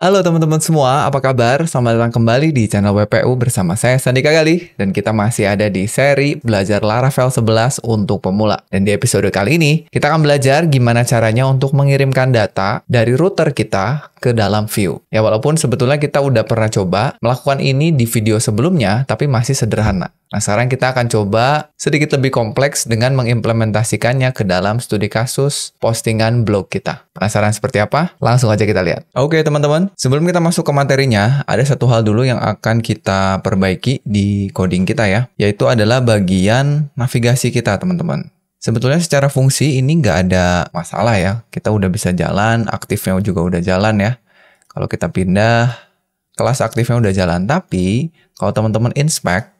Halo teman-teman semua, apa kabar? Selamat datang kembali di channel WPU bersama saya Sandi Gali dan kita masih ada di seri belajar Laravel 11 untuk pemula. Dan di episode kali ini, kita akan belajar gimana caranya untuk mengirimkan data dari router kita ke dalam view. Ya walaupun sebetulnya kita udah pernah coba melakukan ini di video sebelumnya, tapi masih sederhana. Nah, sekarang kita akan coba sedikit lebih kompleks dengan mengimplementasikannya ke dalam studi kasus postingan blog kita. Penasaran seperti apa? Langsung aja kita lihat. Oke, teman-teman. Sebelum kita masuk ke materinya, ada satu hal dulu yang akan kita perbaiki di coding kita ya, yaitu adalah bagian navigasi kita teman-teman. Sebetulnya secara fungsi ini nggak ada masalah ya, kita udah bisa jalan, aktifnya juga udah jalan ya. Kalau kita pindah, kelas aktifnya udah jalan, tapi kalau teman-teman inspect,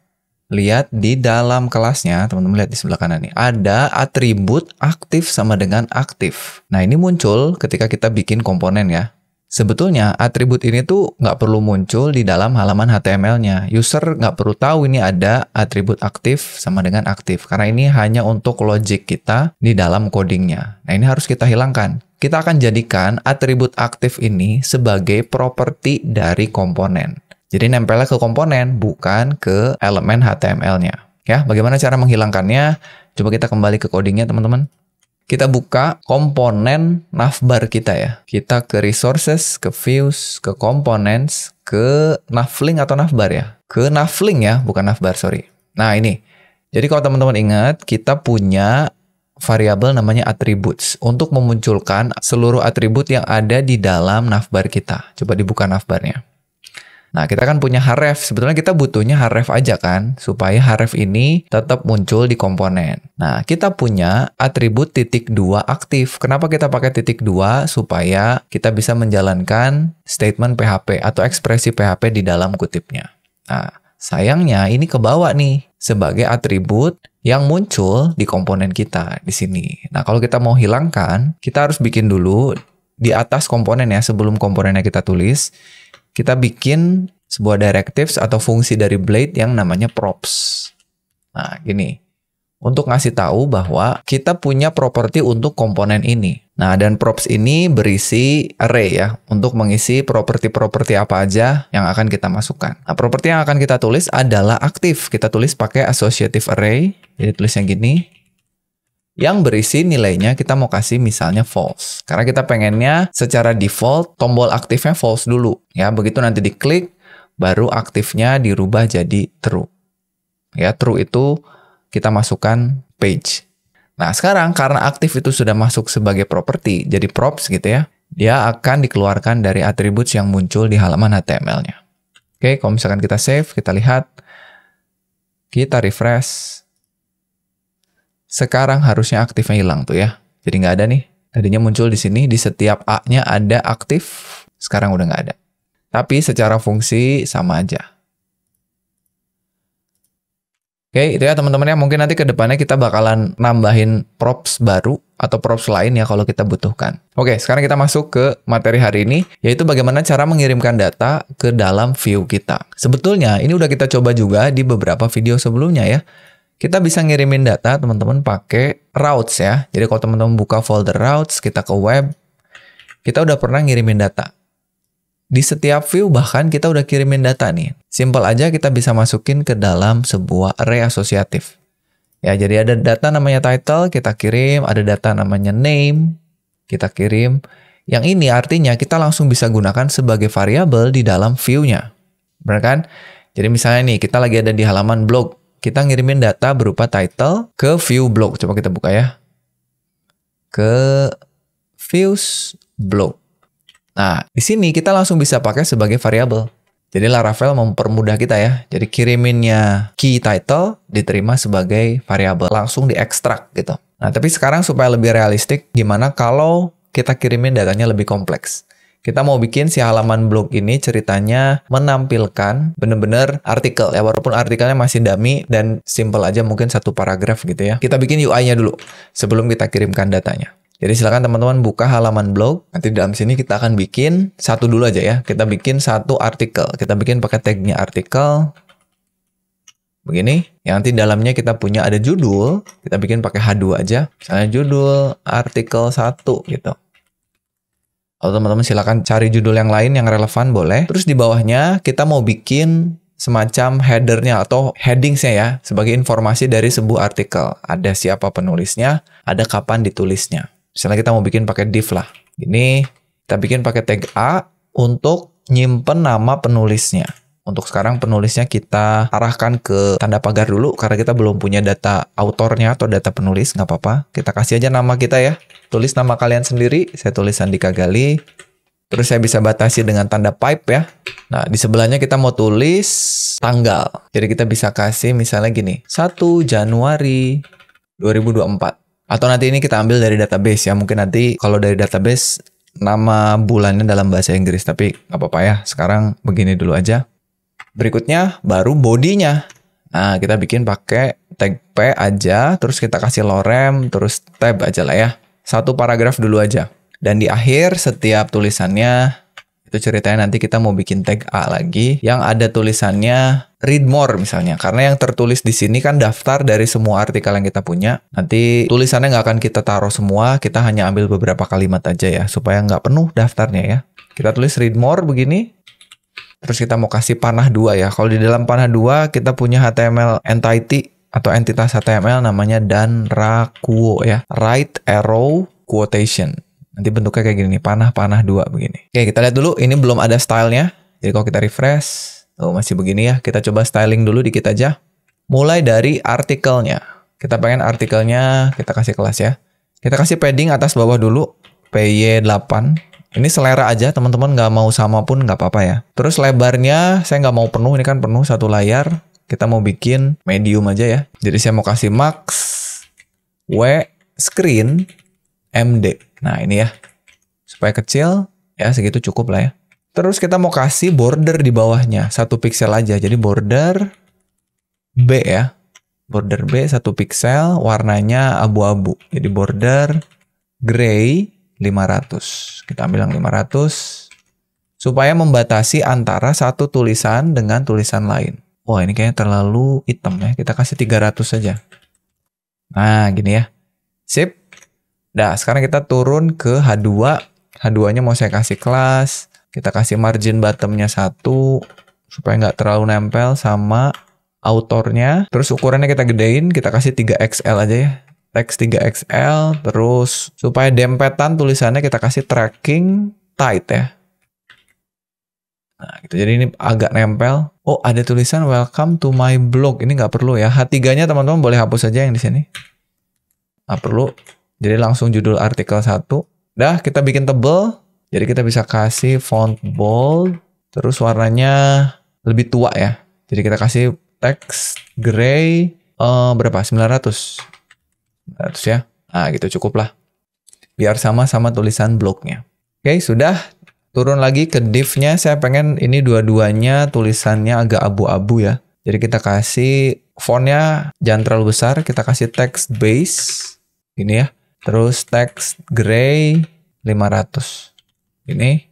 lihat di dalam kelasnya, teman-teman lihat di sebelah kanan nih, ada atribut aktif sama dengan aktif. Nah, ini muncul ketika kita bikin komponen ya. Sebetulnya atribut ini tuh nggak perlu muncul di dalam halaman HTML-nya. User nggak perlu tahu ini ada atribut aktif sama dengan aktif. Karena ini hanya untuk logic kita di dalam codingnya. Nah ini harus kita hilangkan. Kita akan jadikan atribut aktif ini sebagai properti dari komponen. Jadi nempelnya ke komponen, bukan ke elemen HTML-nya. Ya, bagaimana cara menghilangkannya? Coba kita kembali ke codingnya teman-teman kita buka komponen navbar kita ya. Kita ke resources, ke views, ke components, ke navlink atau navbar ya. Ke navlink ya, bukan navbar, sorry. Nah ini, jadi kalau teman-teman ingat, kita punya variabel namanya attributes untuk memunculkan seluruh atribut yang ada di dalam navbar kita. Coba dibuka navbarnya. Nah, kita kan punya href. Sebetulnya kita butuhnya href aja kan, supaya href ini tetap muncul di komponen. Nah, kita punya atribut titik dua aktif. Kenapa kita pakai titik dua? Supaya kita bisa menjalankan statement PHP atau ekspresi PHP di dalam kutipnya. Nah, sayangnya ini kebawa nih sebagai atribut yang muncul di komponen kita di sini. Nah, kalau kita mau hilangkan, kita harus bikin dulu di atas komponen ya sebelum komponennya kita tulis kita bikin sebuah directives atau fungsi dari blade yang namanya props. Nah, gini. Untuk ngasih tahu bahwa kita punya properti untuk komponen ini. Nah, dan props ini berisi array ya, untuk mengisi properti-properti apa aja yang akan kita masukkan. Nah, properti yang akan kita tulis adalah aktif. Kita tulis pakai associative array. Jadi tulisnya gini, yang berisi nilainya kita mau kasih misalnya false. Karena kita pengennya secara default tombol aktifnya false dulu. Ya, begitu nanti diklik baru aktifnya dirubah jadi true. Ya, true itu kita masukkan page. Nah, sekarang karena aktif itu sudah masuk sebagai properti, jadi props gitu ya, dia akan dikeluarkan dari atribut yang muncul di halaman HTML-nya. Oke, kalau misalkan kita save, kita lihat, kita refresh, sekarang harusnya aktifnya hilang tuh ya. Jadi nggak ada nih. Tadinya muncul di sini, di setiap A-nya ada aktif, sekarang udah nggak ada. Tapi secara fungsi sama aja. Oke, itu ya teman-teman ya. Mungkin nanti kedepannya kita bakalan nambahin props baru atau props lain ya kalau kita butuhkan. Oke, sekarang kita masuk ke materi hari ini, yaitu bagaimana cara mengirimkan data ke dalam view kita. Sebetulnya ini udah kita coba juga di beberapa video sebelumnya ya. Kita bisa ngirimin data teman-teman pakai routes ya. Jadi kalau teman-teman buka folder routes, kita ke web, kita udah pernah ngirimin data. Di setiap view bahkan kita udah kirimin data nih. Simple aja kita bisa masukin ke dalam sebuah array asosiatif. Ya, jadi ada data namanya title, kita kirim, ada data namanya name, kita kirim. Yang ini artinya kita langsung bisa gunakan sebagai variabel di dalam view-nya. Benar kan? Jadi misalnya nih, kita lagi ada di halaman blog kita ngirimin data berupa title ke view blog. Coba kita buka ya. Ke views blog. Nah, di sini kita langsung bisa pakai sebagai variabel. Jadi Laravel mempermudah kita ya. Jadi kiriminnya key title diterima sebagai variabel, langsung diekstrak gitu. Nah, tapi sekarang supaya lebih realistik, gimana kalau kita kirimin datanya lebih kompleks? Kita mau bikin si halaman blog ini ceritanya menampilkan bener-bener artikel ya walaupun artikelnya masih dummy dan simple aja mungkin satu paragraf gitu ya. Kita bikin UI-nya dulu sebelum kita kirimkan datanya. Jadi silakan teman-teman buka halaman blog. Nanti di dalam sini kita akan bikin satu dulu aja ya. Kita bikin satu artikel. Kita bikin pakai tag-nya artikel. Begini. Yang nanti dalamnya kita punya ada judul. Kita bikin pakai H2 aja. Misalnya judul artikel 1 gitu. Atau teman-teman silahkan cari judul yang lain yang relevan boleh. Terus di bawahnya kita mau bikin semacam headernya atau headingsnya ya sebagai informasi dari sebuah artikel. Ada siapa penulisnya, ada kapan ditulisnya. Misalnya kita mau bikin pakai div lah. Ini kita bikin pakai tag A untuk nyimpen nama penulisnya. Untuk sekarang penulisnya kita arahkan ke tanda pagar dulu karena kita belum punya data autornya atau data penulis, nggak apa-apa. Kita kasih aja nama kita ya. Tulis nama kalian sendiri, saya tulis Sandika Gali. Terus saya bisa batasi dengan tanda pipe ya. Nah, di sebelahnya kita mau tulis tanggal. Jadi kita bisa kasih misalnya gini, 1 Januari 2024. Atau nanti ini kita ambil dari database ya. Mungkin nanti kalau dari database nama bulannya dalam bahasa Inggris. Tapi nggak apa-apa ya, sekarang begini dulu aja. Berikutnya baru bodinya. Nah, kita bikin pakai tag P aja, terus kita kasih lorem, terus tab aja lah ya. Satu paragraf dulu aja. Dan di akhir setiap tulisannya, itu ceritanya nanti kita mau bikin tag A lagi, yang ada tulisannya read more misalnya. Karena yang tertulis di sini kan daftar dari semua artikel yang kita punya. Nanti tulisannya nggak akan kita taruh semua, kita hanya ambil beberapa kalimat aja ya, supaya nggak penuh daftarnya ya. Kita tulis read more begini, Terus kita mau kasih panah dua ya. Kalau di dalam panah dua kita punya HTML entity atau entitas HTML namanya dan rakuo ya. Right arrow quotation. Nanti bentuknya kayak gini nih, panah-panah dua begini. Oke, kita lihat dulu. Ini belum ada stylenya. Jadi kalau kita refresh, oh masih begini ya. Kita coba styling dulu dikit aja. Mulai dari artikelnya. Kita pengen artikelnya kita kasih kelas ya. Kita kasih padding atas bawah dulu. PY8 ini selera aja, teman-teman nggak mau sama pun nggak apa-apa ya. Terus lebarnya saya nggak mau penuh, ini kan penuh satu layar. Kita mau bikin medium aja ya. Jadi saya mau kasih max W screen MD. Nah ini ya, supaya kecil ya segitu cukup lah ya. Terus kita mau kasih border di bawahnya, satu pixel aja. Jadi border B ya, border B satu pixel, warnanya abu-abu. Jadi border gray 500. Kita ambil yang 500 supaya membatasi antara satu tulisan dengan tulisan lain. Wah, ini kayaknya terlalu hitam ya. Kita kasih 300 saja. Nah, gini ya. Sip. Nah, sekarang kita turun ke H2. H2-nya mau saya kasih kelas. Kita kasih margin bottom-nya satu supaya nggak terlalu nempel sama autornya. Terus ukurannya kita gedein, kita kasih 3XL aja ya teks 3XL terus supaya dempetan tulisannya kita kasih tracking tight ya. Nah, gitu. Jadi ini agak nempel. Oh, ada tulisan welcome to my blog. Ini nggak perlu ya. H3-nya teman-teman boleh hapus aja yang di sini. Nggak perlu. Jadi langsung judul artikel 1. Dah, kita bikin tebel. Jadi kita bisa kasih font bold. Terus warnanya lebih tua ya. Jadi kita kasih teks gray uh, berapa? 900. Terus ya. Nah, gitu cukup lah. Biar sama-sama tulisan blognya. Oke, sudah. Turun lagi ke divnya. Saya pengen ini dua-duanya tulisannya agak abu-abu ya. Jadi kita kasih fontnya jangan terlalu besar. Kita kasih text base. Ini ya. Terus text gray 500. Ini.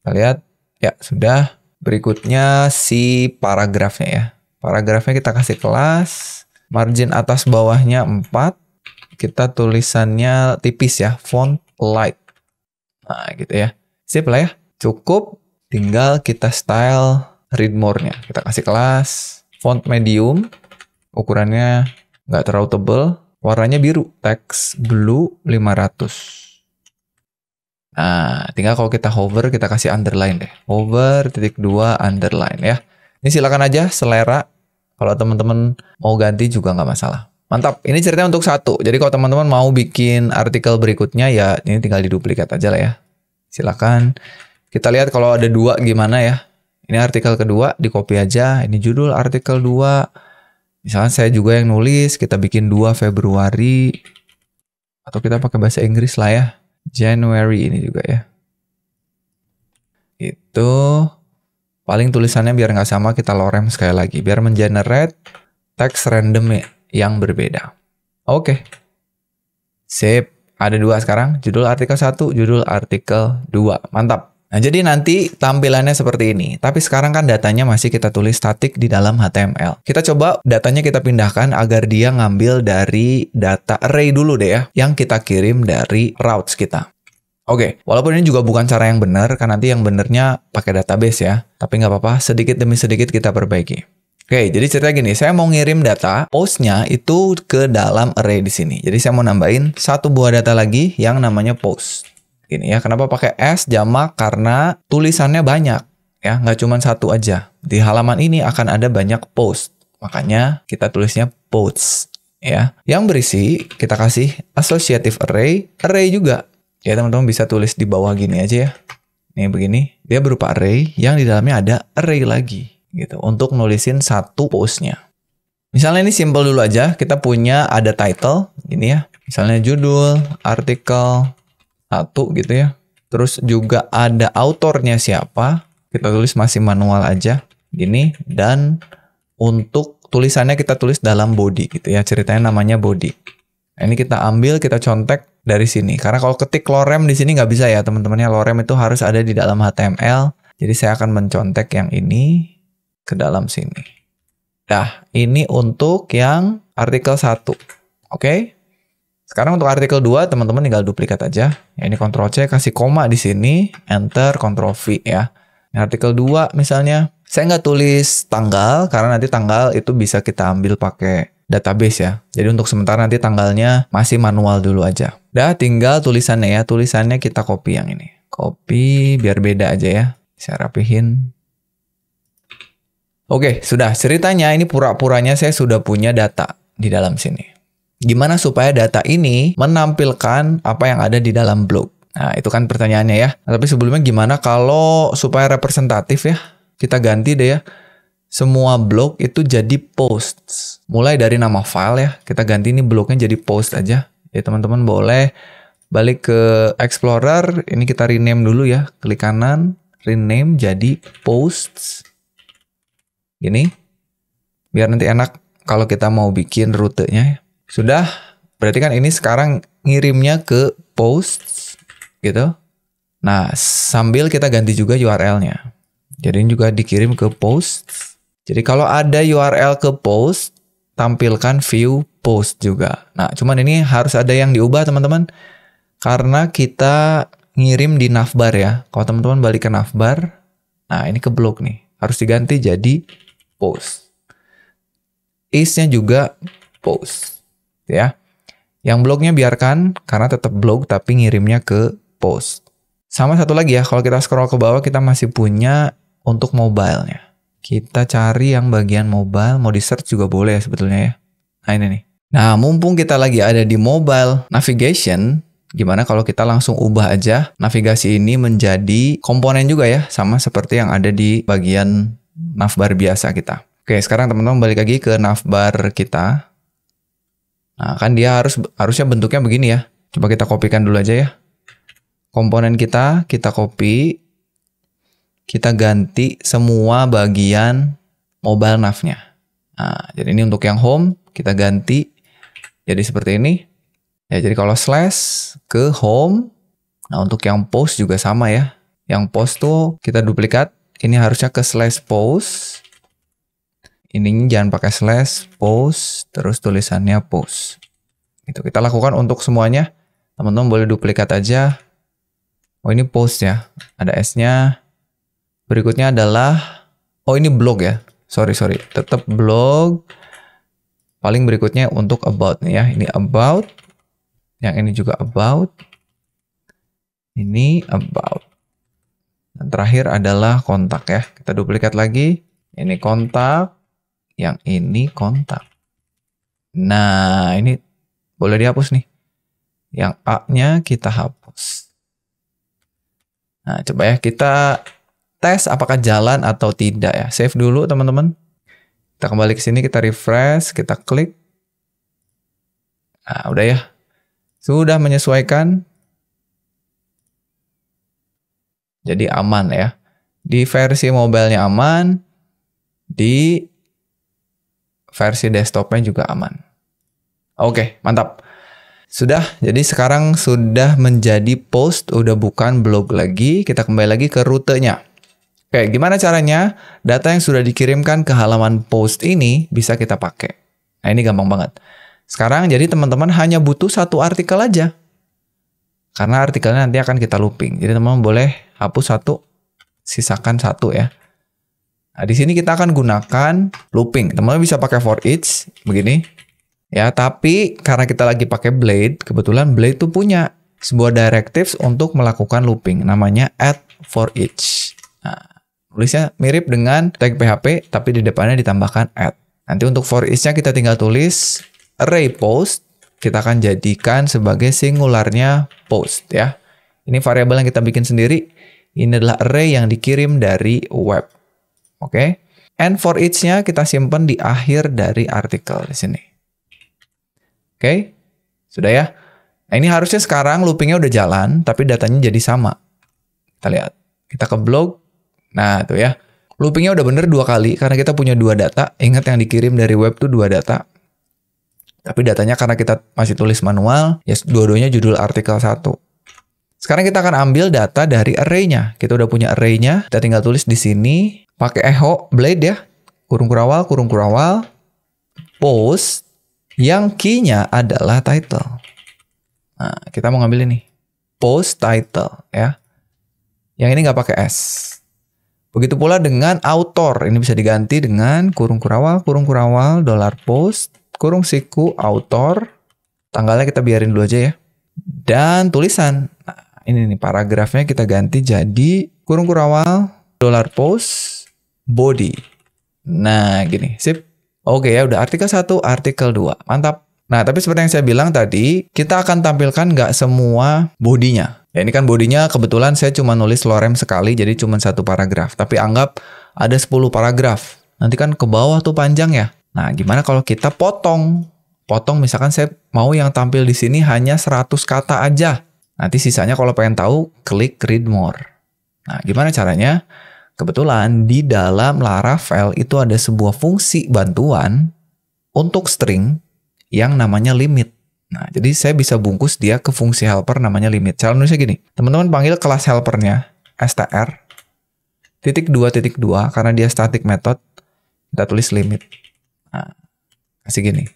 Kita lihat. Ya, sudah. Berikutnya si paragrafnya ya. Paragrafnya kita kasih kelas. Margin atas bawahnya 4 kita tulisannya tipis ya, font light. Nah, gitu ya. Sip lah ya. Cukup, tinggal kita style read more-nya. Kita kasih kelas font medium, ukurannya nggak terlalu tebel, warnanya biru, teks blue 500. Nah, tinggal kalau kita hover, kita kasih underline deh. Hover, titik dua, underline ya. Ini silakan aja selera. Kalau teman-teman mau ganti juga nggak masalah. Mantap. Ini ceritanya untuk satu. Jadi kalau teman-teman mau bikin artikel berikutnya ya ini tinggal diduplikat aja lah ya. Silakan. Kita lihat kalau ada dua gimana ya. Ini artikel kedua di copy aja. Ini judul artikel dua. Misalnya saya juga yang nulis, kita bikin 2 Februari atau kita pakai bahasa Inggris lah ya. January ini juga ya. Itu paling tulisannya biar nggak sama kita lorem sekali lagi biar mengenerate teks random ya yang berbeda. Oke. Okay. Sip. Ada dua sekarang, judul artikel 1, judul artikel 2. Mantap. Nah, jadi nanti tampilannya seperti ini. Tapi sekarang kan datanya masih kita tulis statik di dalam HTML. Kita coba datanya kita pindahkan agar dia ngambil dari data array dulu deh ya, yang kita kirim dari routes kita. Oke, okay. walaupun ini juga bukan cara yang benar, karena nanti yang benernya pakai database ya. Tapi nggak apa-apa, sedikit demi sedikit kita perbaiki. Oke, jadi cerita gini, saya mau ngirim data, postnya itu ke dalam array di sini. Jadi saya mau nambahin satu buah data lagi yang namanya post. Gini ya, kenapa pakai s jamak? Karena tulisannya banyak, ya, nggak cuma satu aja. Di halaman ini akan ada banyak post, makanya kita tulisnya posts, ya. Yang berisi kita kasih associative array, array juga. Ya teman-teman bisa tulis di bawah gini aja ya. Nih begini, dia berupa array yang di dalamnya ada array lagi gitu untuk nulisin satu postnya. Misalnya ini simple dulu aja, kita punya ada title ini ya. Misalnya judul, artikel, satu gitu ya. Terus juga ada autornya siapa. Kita tulis masih manual aja. Gini dan untuk tulisannya kita tulis dalam body gitu ya. Ceritanya namanya body. Nah, ini kita ambil, kita contek dari sini. Karena kalau ketik lorem di sini nggak bisa ya teman-temannya. Lorem itu harus ada di dalam HTML. Jadi saya akan mencontek yang ini ke dalam sini. Nah, ini untuk yang artikel 1. Oke? Okay? Sekarang untuk artikel 2, teman-teman tinggal duplikat aja. Ya, ini Ctrl C, kasih koma di sini, Enter, Ctrl V ya. Ini artikel 2 misalnya. Saya nggak tulis tanggal, karena nanti tanggal itu bisa kita ambil pakai database ya. Jadi untuk sementara nanti tanggalnya masih manual dulu aja. Dah tinggal tulisannya ya, tulisannya kita copy yang ini. Copy biar beda aja ya. Saya rapihin. Oke, sudah ceritanya ini pura-puranya saya sudah punya data di dalam sini. Gimana supaya data ini menampilkan apa yang ada di dalam blog? Nah, itu kan pertanyaannya ya. Nah, tapi sebelumnya gimana kalau supaya representatif ya? Kita ganti deh ya. Semua blog itu jadi posts. Mulai dari nama file ya. Kita ganti ini blognya jadi post aja. Ya teman-teman boleh balik ke Explorer. Ini kita rename dulu ya. Klik kanan, rename jadi posts Gini, biar nanti enak kalau kita mau bikin rutenya ya. Sudah, berarti kan ini sekarang ngirimnya ke post gitu. Nah, sambil kita ganti juga URL-nya. Jadi ini juga dikirim ke post. Jadi kalau ada URL ke post, tampilkan view post juga. Nah, cuman ini harus ada yang diubah teman-teman. Karena kita ngirim di navbar ya. Kalau teman-teman balik ke navbar, nah ini ke blog nih. Harus diganti jadi post. Is-nya juga post, ya. Yang blognya biarkan karena tetap blog tapi ngirimnya ke post. Sama satu lagi ya, kalau kita scroll ke bawah kita masih punya untuk mobile-nya. Kita cari yang bagian mobile, mau di search juga boleh ya sebetulnya ya. Nah ini nih. Nah mumpung kita lagi ada di mobile navigation, gimana kalau kita langsung ubah aja navigasi ini menjadi komponen juga ya, sama seperti yang ada di bagian navbar biasa kita. Oke, sekarang teman-teman balik lagi ke navbar kita. Nah, kan dia harus harusnya bentuknya begini ya. Coba kita kopikan dulu aja ya. Komponen kita, kita copy. Kita ganti semua bagian mobile navnya. Nah, jadi ini untuk yang home, kita ganti jadi seperti ini. Ya, jadi kalau slash ke home. Nah, untuk yang post juga sama ya. Yang post tuh kita duplikat ini harusnya ke slash post ini jangan pakai slash post terus tulisannya post itu kita lakukan untuk semuanya teman-teman boleh duplikat aja oh ini post ya ada s nya berikutnya adalah oh ini blog ya sorry sorry tetap blog paling berikutnya untuk about ya ini about yang ini juga about ini about dan terakhir adalah kontak ya. Kita duplikat lagi. Ini kontak, yang ini kontak. Nah, ini boleh dihapus nih. Yang A-nya kita hapus. Nah, coba ya kita tes apakah jalan atau tidak ya. Save dulu teman-teman. Kita kembali ke sini, kita refresh, kita klik. Nah, udah ya. Sudah menyesuaikan. Jadi aman ya. Di versi mobilenya aman, di versi desktopnya juga aman. Oke, mantap. Sudah, jadi sekarang sudah menjadi post, udah bukan blog lagi. Kita kembali lagi ke rutenya. Oke, gimana caranya? Data yang sudah dikirimkan ke halaman post ini bisa kita pakai. Nah, ini gampang banget. Sekarang jadi teman-teman hanya butuh satu artikel aja. Karena artikelnya nanti akan kita looping. Jadi teman-teman boleh hapus satu, sisakan satu ya. Nah, di sini kita akan gunakan looping. Teman-teman bisa pakai for each begini. Ya, tapi karena kita lagi pakai blade, kebetulan blade itu punya sebuah directives untuk melakukan looping namanya add for each. Nah, tulisnya mirip dengan tag PHP tapi di depannya ditambahkan add. Nanti untuk for each-nya kita tinggal tulis array post kita akan jadikan sebagai singularnya post ya. Ini variabel yang kita bikin sendiri. Ini adalah array yang dikirim dari web. Oke. Okay? And for each-nya kita simpan di akhir dari artikel di sini. Oke. Okay? Sudah ya? Nah, ini harusnya sekarang loopingnya udah jalan, tapi datanya jadi sama. Kita lihat. Kita ke blog. Nah, itu ya. Loopingnya udah bener dua kali, karena kita punya dua data. Ingat yang dikirim dari web tuh dua data. Tapi datanya karena kita masih tulis manual, ya dua-duanya judul artikel satu. Sekarang kita akan ambil data dari arraynya. Kita udah punya arraynya, kita tinggal tulis di sini pakai echo blade ya. Kurung kurawal, kurung kurawal, post yang key-nya adalah title. Nah, kita mau ngambil ini. Post title ya. Yang ini nggak pakai S. Begitu pula dengan author. Ini bisa diganti dengan kurung kurawal, kurung kurawal, dollar post, kurung siku, author. Tanggalnya kita biarin dulu aja ya. Dan tulisan. Nah, ini nih paragrafnya kita ganti jadi kurung kurawal dollar post body. Nah, gini. Sip. Oke ya, udah artikel 1, artikel 2. Mantap. Nah, tapi seperti yang saya bilang tadi, kita akan tampilkan nggak semua bodinya. Ya, ini kan bodinya kebetulan saya cuma nulis lorem sekali, jadi cuma satu paragraf. Tapi anggap ada 10 paragraf. Nanti kan ke bawah tuh panjang ya. Nah, gimana kalau kita potong? Potong misalkan saya mau yang tampil di sini hanya 100 kata aja. Nanti sisanya kalau pengen tahu, klik read more. Nah, gimana caranya? Kebetulan di dalam Laravel itu ada sebuah fungsi bantuan untuk string yang namanya limit. Nah, jadi saya bisa bungkus dia ke fungsi helper namanya limit. Cara nulisnya gini, teman-teman panggil kelas helpernya, str, titik dua titik dua karena dia static method, kita tulis limit. Nah, kasih gini,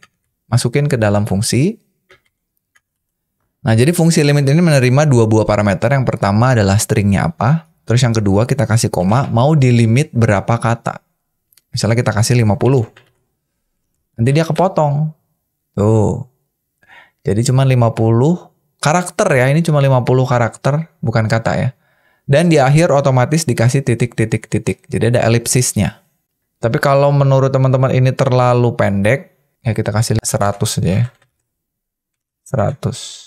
masukin ke dalam fungsi, Nah, jadi fungsi limit ini menerima dua buah parameter. Yang pertama adalah stringnya apa. Terus yang kedua kita kasih koma, mau di limit berapa kata. Misalnya kita kasih 50. Nanti dia kepotong. Tuh. Jadi cuma 50 karakter ya. Ini cuma 50 karakter, bukan kata ya. Dan di akhir otomatis dikasih titik-titik-titik. Jadi ada elipsisnya. Tapi kalau menurut teman-teman ini terlalu pendek, ya kita kasih 100 aja ya. 100.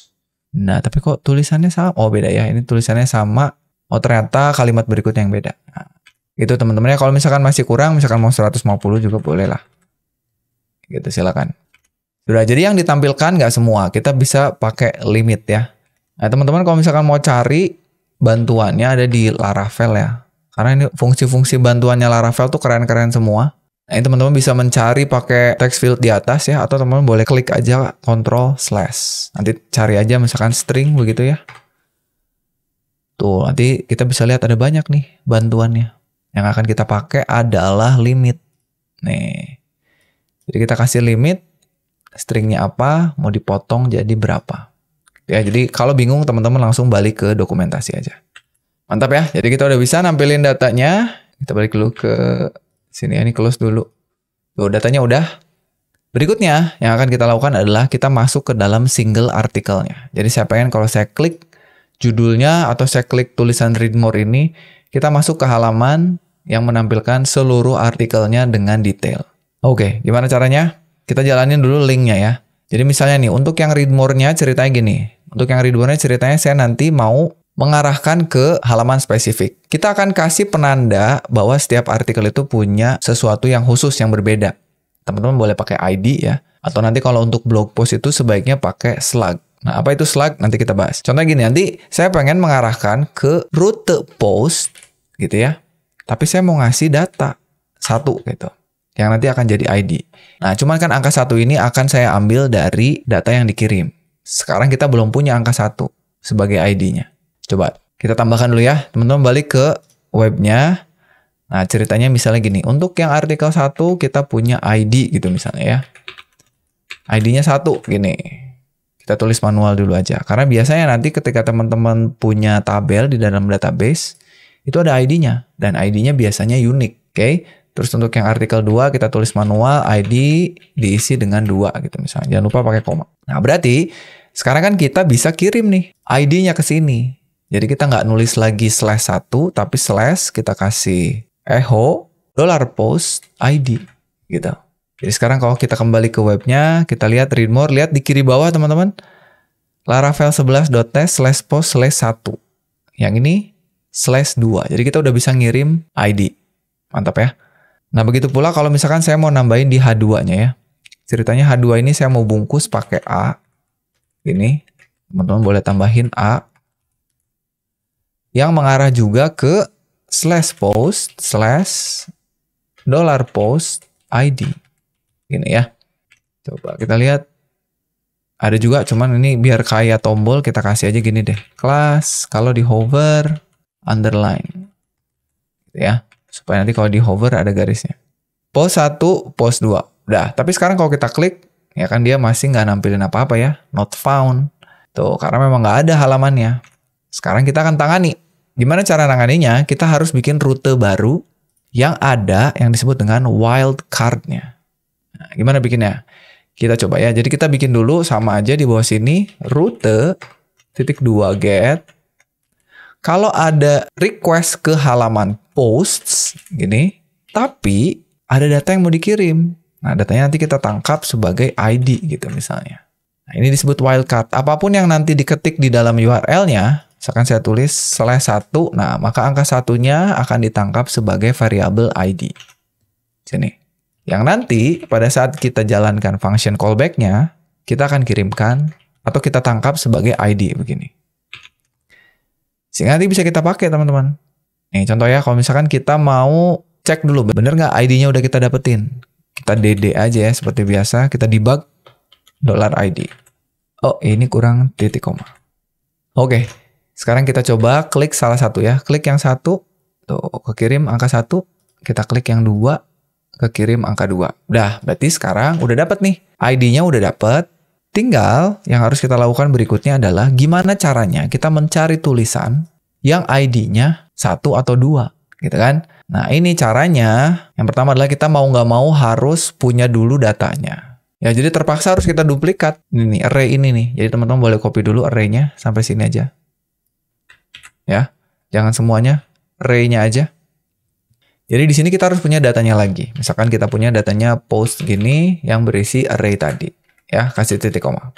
Nah, tapi kok tulisannya sama? Oh, beda ya. Ini tulisannya sama. Oh, ternyata kalimat berikutnya yang beda. Nah, itu teman ya. kalau misalkan masih kurang, misalkan mau 150 juga boleh lah. Gitu, silakan. Sudah, jadi yang ditampilkan nggak semua. Kita bisa pakai limit ya. Nah, teman-teman kalau misalkan mau cari bantuannya ada di Laravel ya. Karena ini fungsi-fungsi bantuannya Laravel tuh keren-keren semua. Nah, ini teman-teman bisa mencari pakai text field di atas ya, atau teman-teman boleh klik aja control slash. Nanti cari aja misalkan string begitu ya. Tuh, nanti kita bisa lihat ada banyak nih bantuannya. Yang akan kita pakai adalah limit. Nih. Jadi kita kasih limit, stringnya apa, mau dipotong jadi berapa. Ya, jadi kalau bingung teman-teman langsung balik ke dokumentasi aja. Mantap ya, jadi kita udah bisa nampilin datanya. Kita balik dulu ke Sini ini close dulu. Tuh, datanya udah. Berikutnya yang akan kita lakukan adalah kita masuk ke dalam single artikelnya. Jadi saya pengen kalau saya klik judulnya atau saya klik tulisan read more ini, kita masuk ke halaman yang menampilkan seluruh artikelnya dengan detail. Oke, gimana caranya? Kita jalanin dulu linknya ya. Jadi misalnya nih, untuk yang read more-nya ceritanya gini. Untuk yang read more-nya ceritanya saya nanti mau mengarahkan ke halaman spesifik. Kita akan kasih penanda bahwa setiap artikel itu punya sesuatu yang khusus yang berbeda. Teman-teman boleh pakai ID ya, atau nanti kalau untuk blog post itu sebaiknya pakai slug. Nah, apa itu slug? Nanti kita bahas. Contoh gini, nanti saya pengen mengarahkan ke rute post gitu ya. Tapi saya mau ngasih data satu gitu yang nanti akan jadi ID. Nah, cuman kan angka satu ini akan saya ambil dari data yang dikirim. Sekarang kita belum punya angka satu sebagai ID-nya. Coba kita tambahkan dulu ya, teman-teman balik ke webnya. Nah, ceritanya misalnya gini, untuk yang artikel 1 kita punya ID gitu misalnya ya. ID-nya satu gini. Kita tulis manual dulu aja. Karena biasanya nanti ketika teman-teman punya tabel di dalam database, itu ada ID-nya. Dan ID-nya biasanya unik, oke? Okay? Terus untuk yang artikel 2 kita tulis manual, ID diisi dengan dua gitu misalnya. Jangan lupa pakai koma. Nah, berarti sekarang kan kita bisa kirim nih ID-nya ke sini. Jadi kita nggak nulis lagi slash satu, tapi slash kita kasih echo dollar post ID gitu. Jadi sekarang kalau kita kembali ke webnya, kita lihat read more, lihat di kiri bawah teman-teman. laravel11.test slash post slash 1. Yang ini slash 2. Jadi kita udah bisa ngirim ID. Mantap ya. Nah begitu pula kalau misalkan saya mau nambahin di H2-nya ya. Ceritanya H2 ini saya mau bungkus pakai A. Ini. Teman-teman boleh tambahin A yang mengarah juga ke slash post slash dollar post ID. Gini ya. Coba kita lihat. Ada juga cuman ini biar kaya tombol kita kasih aja gini deh. class kalau di hover underline. Gitu ya. Supaya nanti kalau di hover ada garisnya. Post 1, post 2. Udah, tapi sekarang kalau kita klik ya kan dia masih nggak nampilin apa-apa ya. Not found. Tuh, karena memang nggak ada halamannya. Sekarang kita akan tangani Gimana cara nanganinya? Kita harus bikin rute baru yang ada yang disebut dengan wildcardnya. Nah, gimana bikinnya? Kita coba ya. Jadi kita bikin dulu sama aja di bawah sini rute titik dua get. Kalau ada request ke halaman posts gini, tapi ada data yang mau dikirim. Nah, datanya nanti kita tangkap sebagai ID gitu misalnya. Nah, ini disebut wildcard. Apapun yang nanti diketik di dalam URL-nya, Misalkan saya tulis slash 1, nah maka angka satunya akan ditangkap sebagai variabel ID. Sini. Yang nanti pada saat kita jalankan function callbacknya, kita akan kirimkan atau kita tangkap sebagai ID begini. Sehingga nanti bisa kita pakai teman-teman. Nih contoh ya, kalau misalkan kita mau cek dulu, bener nggak ID-nya udah kita dapetin? Kita DD aja ya, seperti biasa. Kita debug dollar $ID. Oh, ini kurang titik koma. Oke, okay. Sekarang kita coba klik salah satu ya. Klik yang satu, tuh kirim angka satu. Kita klik yang dua, kirim angka dua. Udah, berarti sekarang udah dapet nih. ID-nya udah dapet. Tinggal yang harus kita lakukan berikutnya adalah gimana caranya kita mencari tulisan yang ID-nya satu atau dua, gitu kan? Nah, ini caranya. Yang pertama adalah kita mau nggak mau harus punya dulu datanya. Ya, jadi terpaksa harus kita duplikat. Ini nih, array ini nih. Jadi teman-teman boleh copy dulu array-nya sampai sini aja ya. Jangan semuanya, array-nya aja. Jadi di sini kita harus punya datanya lagi. Misalkan kita punya datanya post gini yang berisi array tadi. Ya, kasih titik koma.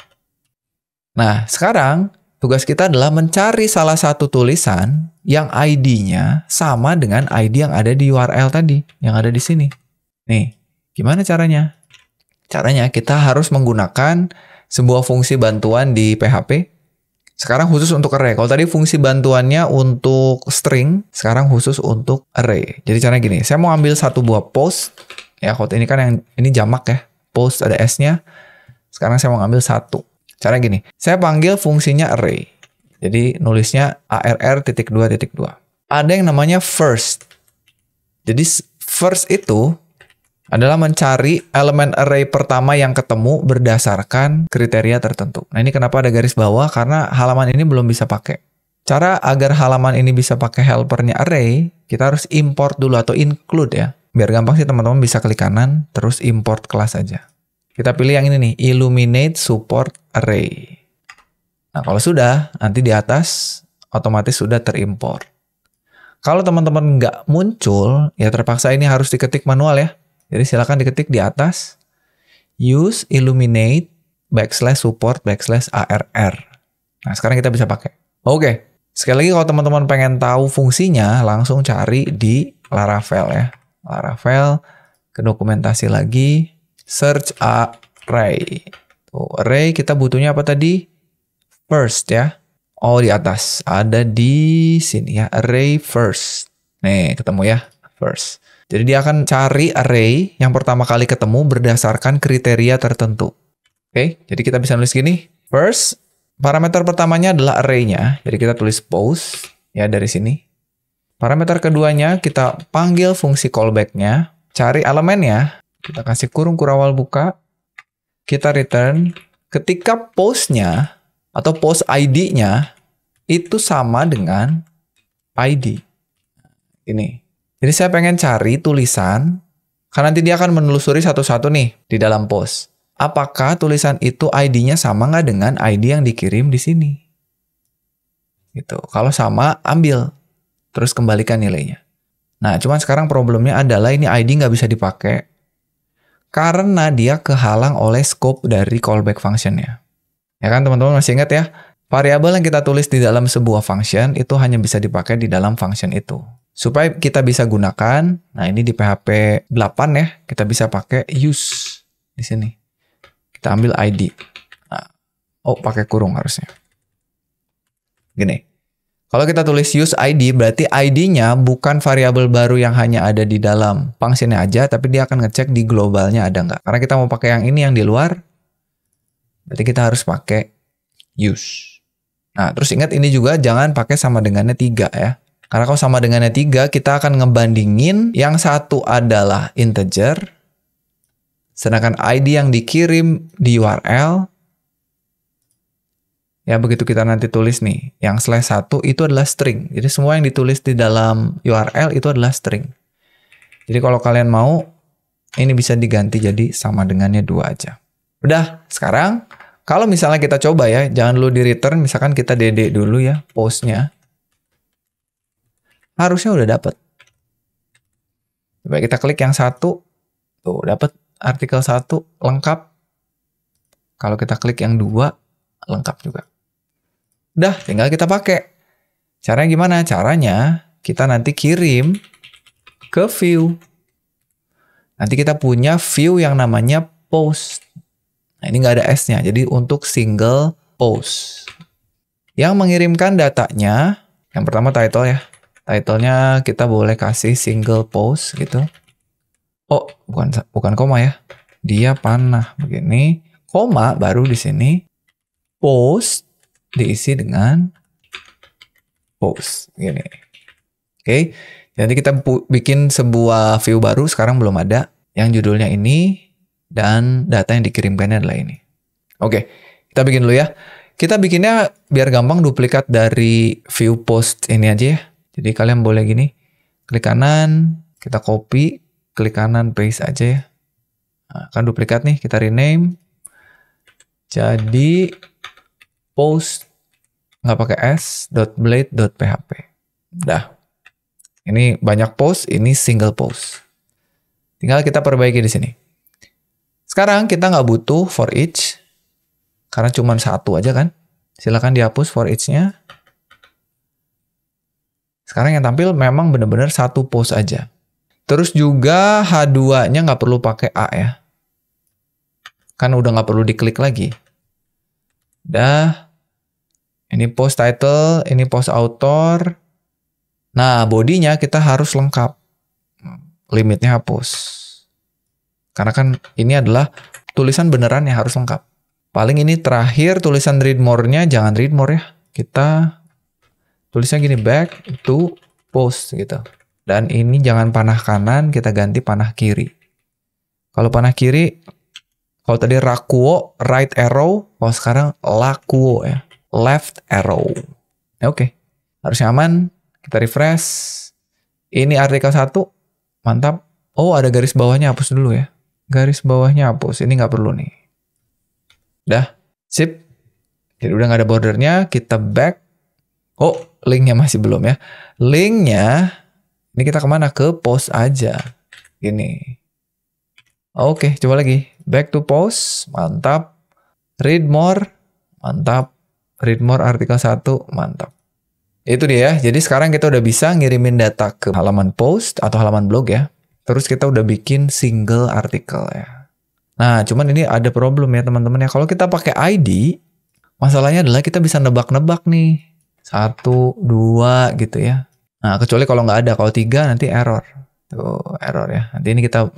Nah, sekarang tugas kita adalah mencari salah satu tulisan yang ID-nya sama dengan ID yang ada di URL tadi, yang ada di sini. Nih, gimana caranya? Caranya kita harus menggunakan sebuah fungsi bantuan di PHP sekarang khusus untuk array. Kalau tadi fungsi bantuannya untuk string, sekarang khusus untuk array. Jadi caranya gini, saya mau ambil satu buah post. Ya, kalau ini kan yang ini jamak ya. Post ada S-nya. Sekarang saya mau ambil satu. cara gini, saya panggil fungsinya array. Jadi nulisnya arr titik dua titik dua. Ada yang namanya first. Jadi first itu adalah mencari elemen array pertama yang ketemu berdasarkan kriteria tertentu. Nah ini kenapa ada garis bawah karena halaman ini belum bisa pakai. Cara agar halaman ini bisa pakai helpernya array, kita harus import dulu atau include ya. Biar gampang sih teman-teman bisa klik kanan, terus import kelas aja. Kita pilih yang ini nih, illuminate support array. Nah kalau sudah, nanti di atas otomatis sudah terimport. Kalau teman-teman nggak muncul, ya terpaksa ini harus diketik manual ya. Jadi silakan diketik di atas use illuminate backslash support backslash ARR. Nah, sekarang kita bisa pakai. Oke, sekali lagi kalau teman-teman pengen tahu fungsinya, langsung cari di Laravel ya. Laravel, ke dokumentasi lagi, search array. Tuh, array kita butuhnya apa tadi? First ya. Oh, di atas. Ada di sini ya, array first. Nih, ketemu ya, first. Jadi dia akan cari array yang pertama kali ketemu berdasarkan kriteria tertentu. Oke, okay? jadi kita bisa nulis gini. First, parameter pertamanya adalah arraynya. Jadi kita tulis post ya dari sini. Parameter keduanya kita panggil fungsi callback-nya, cari elemennya, kita kasih kurung kurawal buka, kita return ketika post-nya atau post ID-nya itu sama dengan ID. Ini. Jadi saya pengen cari tulisan, karena nanti dia akan menelusuri satu-satu nih di dalam post. Apakah tulisan itu ID-nya sama nggak dengan ID yang dikirim di sini? Gitu. Kalau sama, ambil. Terus kembalikan nilainya. Nah, cuman sekarang problemnya adalah ini ID nggak bisa dipakai karena dia kehalang oleh scope dari callback functionnya. Ya kan teman-teman masih ingat ya? Variabel yang kita tulis di dalam sebuah function itu hanya bisa dipakai di dalam function itu supaya kita bisa gunakan. Nah, ini di PHP 8 ya, kita bisa pakai use di sini. Kita ambil ID. Nah, oh, pakai kurung harusnya. Gini. Kalau kita tulis use ID, berarti ID-nya bukan variabel baru yang hanya ada di dalam fungsinya aja, tapi dia akan ngecek di globalnya ada nggak. Karena kita mau pakai yang ini yang di luar, berarti kita harus pakai use. Nah, terus ingat ini juga jangan pakai sama dengannya 3 ya. Karena kalau sama dengannya 3, kita akan ngebandingin yang satu adalah integer, sedangkan ID yang dikirim di URL, ya begitu kita nanti tulis nih, yang slash 1 itu adalah string. Jadi semua yang ditulis di dalam URL itu adalah string. Jadi kalau kalian mau, ini bisa diganti jadi sama dengannya dua aja. Udah, sekarang kalau misalnya kita coba ya, jangan dulu di return, misalkan kita dd dulu ya, postnya harusnya udah dapet. Coba kita klik yang satu, tuh dapet artikel satu lengkap. Kalau kita klik yang dua lengkap juga. Udah, tinggal kita pakai. Caranya gimana? Caranya kita nanti kirim ke view. Nanti kita punya view yang namanya post. Nah, ini nggak ada S-nya, jadi untuk single post. Yang mengirimkan datanya, yang pertama title ya, Titlenya kita boleh kasih single post gitu. Oh, bukan bukan koma ya. Dia panah begini. Koma baru di sini post diisi dengan post gini. Oke. Okay. Jadi kita bikin sebuah view baru sekarang belum ada yang judulnya ini dan data yang dikirimkannya adalah ini. Oke, okay. kita bikin dulu ya. Kita bikinnya biar gampang duplikat dari view post ini aja ya. Jadi kalian boleh gini, klik kanan, kita copy, klik kanan paste aja ya. Nah, kan duplikat nih, kita rename. Jadi post nggak pakai s .blade .php. Dah. Ini banyak post, ini single post. Tinggal kita perbaiki di sini. Sekarang kita nggak butuh for each, karena cuma satu aja kan. Silahkan dihapus for each-nya. Sekarang yang tampil memang benar-benar satu post aja. Terus juga H2-nya nggak perlu pakai A ya. Kan udah nggak perlu diklik lagi. Dah. Ini post title, ini post author. Nah, bodinya kita harus lengkap. Limitnya hapus. Karena kan ini adalah tulisan beneran yang harus lengkap. Paling ini terakhir tulisan read more-nya jangan read more ya. Kita tulisnya gini back to post gitu. Dan ini jangan panah kanan, kita ganti panah kiri. Kalau panah kiri, kalau tadi rakuo, right arrow, kalau sekarang lakuo ya, left arrow. Ya, Oke, okay. harus aman Kita refresh. Ini artikel satu mantap. Oh ada garis bawahnya hapus dulu ya. Garis bawahnya hapus, ini nggak perlu nih. Dah, sip. Jadi udah nggak ada bordernya, kita back Oh, linknya masih belum ya. Linknya, ini kita kemana? Ke post aja. Gini. Oke, coba lagi. Back to post, mantap. Read more, mantap. Read more artikel 1, mantap. Itu dia. ya. Jadi sekarang kita udah bisa ngirimin data ke halaman post atau halaman blog ya. Terus kita udah bikin single artikel ya. Nah, cuman ini ada problem ya teman-teman ya. Kalau kita pakai ID, masalahnya adalah kita bisa nebak-nebak nih satu dua gitu ya nah kecuali kalau nggak ada kalau tiga nanti error tuh error ya nanti ini kita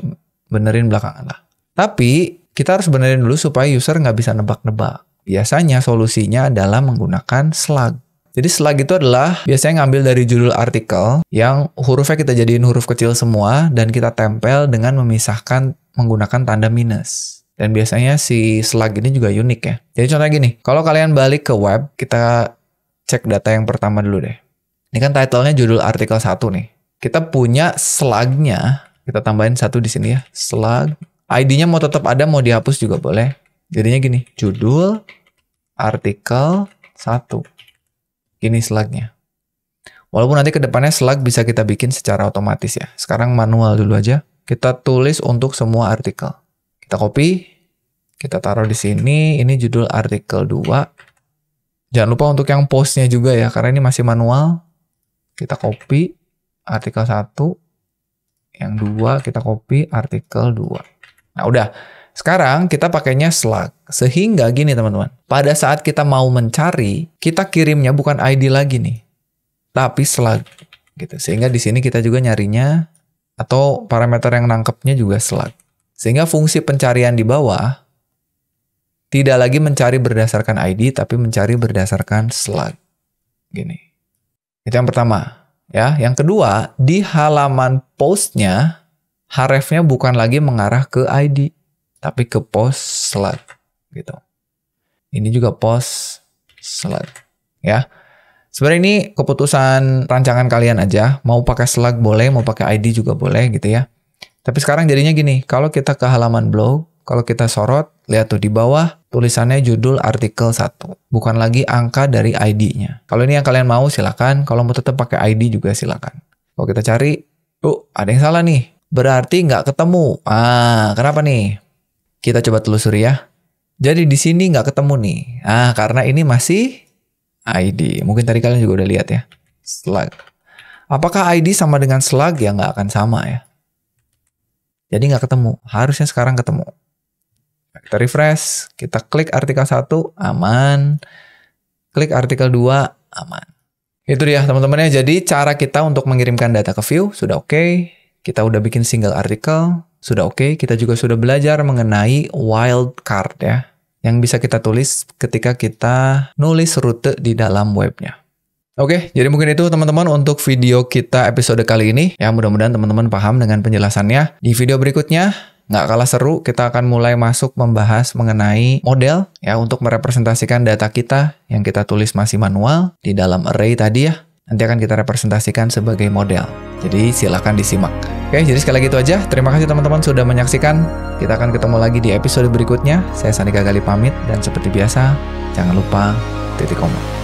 benerin belakangan lah tapi kita harus benerin dulu supaya user nggak bisa nebak-nebak biasanya solusinya adalah menggunakan slug jadi slug itu adalah biasanya ngambil dari judul artikel yang hurufnya kita jadiin huruf kecil semua dan kita tempel dengan memisahkan menggunakan tanda minus. Dan biasanya si slug ini juga unik ya. Jadi contohnya gini, kalau kalian balik ke web, kita cek data yang pertama dulu deh. Ini kan titlenya judul artikel 1 nih. Kita punya slug-nya. kita tambahin satu di sini ya, slug. ID-nya mau tetap ada, mau dihapus juga boleh. Jadinya gini, judul artikel 1. Gini nya Walaupun nanti kedepannya slug bisa kita bikin secara otomatis ya. Sekarang manual dulu aja. Kita tulis untuk semua artikel. Kita copy, kita taruh di sini, ini judul artikel 2 Jangan lupa untuk yang postnya juga ya, karena ini masih manual. Kita copy artikel 1, yang dua kita copy artikel 2. Nah udah, sekarang kita pakainya slug. Sehingga gini teman-teman, pada saat kita mau mencari, kita kirimnya bukan ID lagi nih, tapi slug. Gitu. Sehingga di sini kita juga nyarinya atau parameter yang nangkepnya juga slug. Sehingga fungsi pencarian di bawah tidak lagi mencari berdasarkan ID, tapi mencari berdasarkan slug. Gini. Itu yang pertama. ya. Yang kedua, di halaman postnya, hrefnya bukan lagi mengarah ke ID, tapi ke post slug. Gitu. Ini juga post slug. Ya. Sebenarnya ini keputusan rancangan kalian aja. Mau pakai slug boleh, mau pakai ID juga boleh gitu ya. Tapi sekarang jadinya gini, kalau kita ke halaman blog, kalau kita sorot, lihat tuh di bawah tulisannya judul artikel 1. Bukan lagi angka dari ID-nya. Kalau ini yang kalian mau silakan, kalau mau tetap pakai ID juga silakan. Kalau kita cari, tuh ada yang salah nih. Berarti nggak ketemu. Ah, kenapa nih? Kita coba telusuri ya. Jadi di sini nggak ketemu nih. Ah, karena ini masih ID. Mungkin tadi kalian juga udah lihat ya. Slug. Apakah ID sama dengan slug? Ya nggak akan sama ya. Jadi nggak ketemu. Harusnya sekarang ketemu. Kita refresh, kita klik artikel 1, aman. Klik artikel 2, aman. Itu dia teman-teman ya. Jadi cara kita untuk mengirimkan data ke view sudah oke. Okay. Kita udah bikin single artikel, sudah oke. Okay. Kita juga sudah belajar mengenai wildcard ya. Yang bisa kita tulis ketika kita nulis rute di dalam webnya. Oke, okay, jadi mungkin itu teman-teman untuk video kita episode kali ini. Ya, mudah-mudahan teman-teman paham dengan penjelasannya. Di video berikutnya, Nggak kalah seru, kita akan mulai masuk membahas mengenai model ya untuk merepresentasikan data kita yang kita tulis masih manual di dalam array tadi ya. Nanti akan kita representasikan sebagai model. Jadi silahkan disimak. Oke, jadi sekali lagi itu aja. Terima kasih teman-teman sudah menyaksikan. Kita akan ketemu lagi di episode berikutnya. Saya Sandika Gali pamit dan seperti biasa, jangan lupa titik koma.